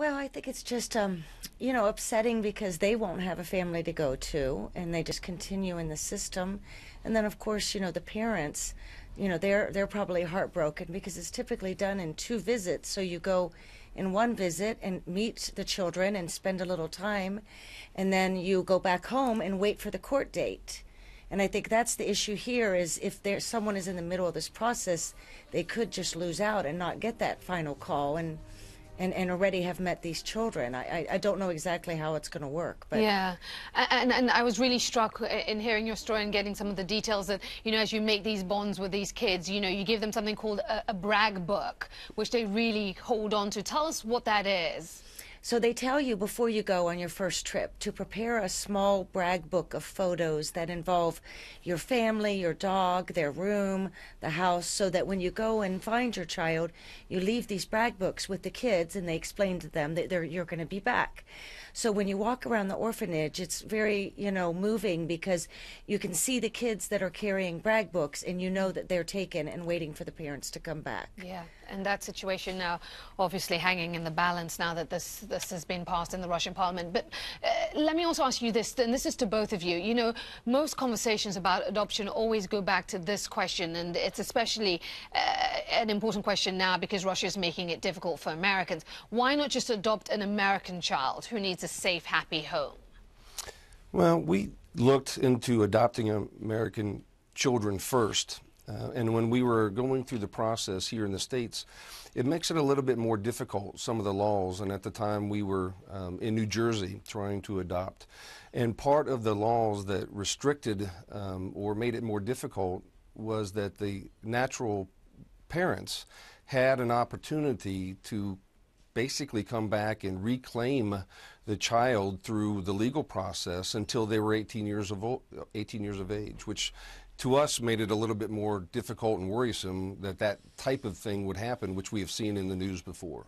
Well, I think it's just, um, you know, upsetting because they won't have a family to go to and they just continue in the system. And then, of course, you know, the parents, you know, they're, they're probably heartbroken because it's typically done in two visits. So you go in one visit and meet the children and spend a little time. And then you go back home and wait for the court date. And I think that's the issue here is if there someone is in the middle of this process, they could just lose out and not get that final call. And, and, and already have met these children. I, I, I don't know exactly how it's going to work. But yeah, and, and I was really struck uh, in hearing your story and getting some of the details that, you know, as you make these bonds with these kids, you know, you give them something called a, a brag book, which they really hold on to. Tell us what that is. So they tell you before you go on your first trip to prepare a small brag book of photos that involve your family, your dog, their room, the house, so that when you go and find your child, you leave these brag books with the kids and they explain to them that you're going to be back. So when you walk around the orphanage, it's very, you know, moving because you can see the kids that are carrying brag books and you know that they're taken and waiting for the parents to come back. Yeah, and that situation now obviously hanging in the balance now that this this has been passed in the Russian parliament. But uh, let me also ask you this, and this is to both of you. You know, most conversations about adoption always go back to this question, and it's especially uh, an important question now because Russia is making it difficult for Americans. Why not just adopt an American child who needs a safe, happy home? Well, we looked into adopting American children first uh, and when we were going through the process here in the States, it makes it a little bit more difficult, some of the laws. And at the time, we were um, in New Jersey trying to adopt. And part of the laws that restricted um, or made it more difficult was that the natural parents had an opportunity to basically come back and reclaim the child through the legal process until they were 18 years of 18 years of age, which to us made it a little bit more difficult and worrisome that that type of thing would happen, which we have seen in the news before.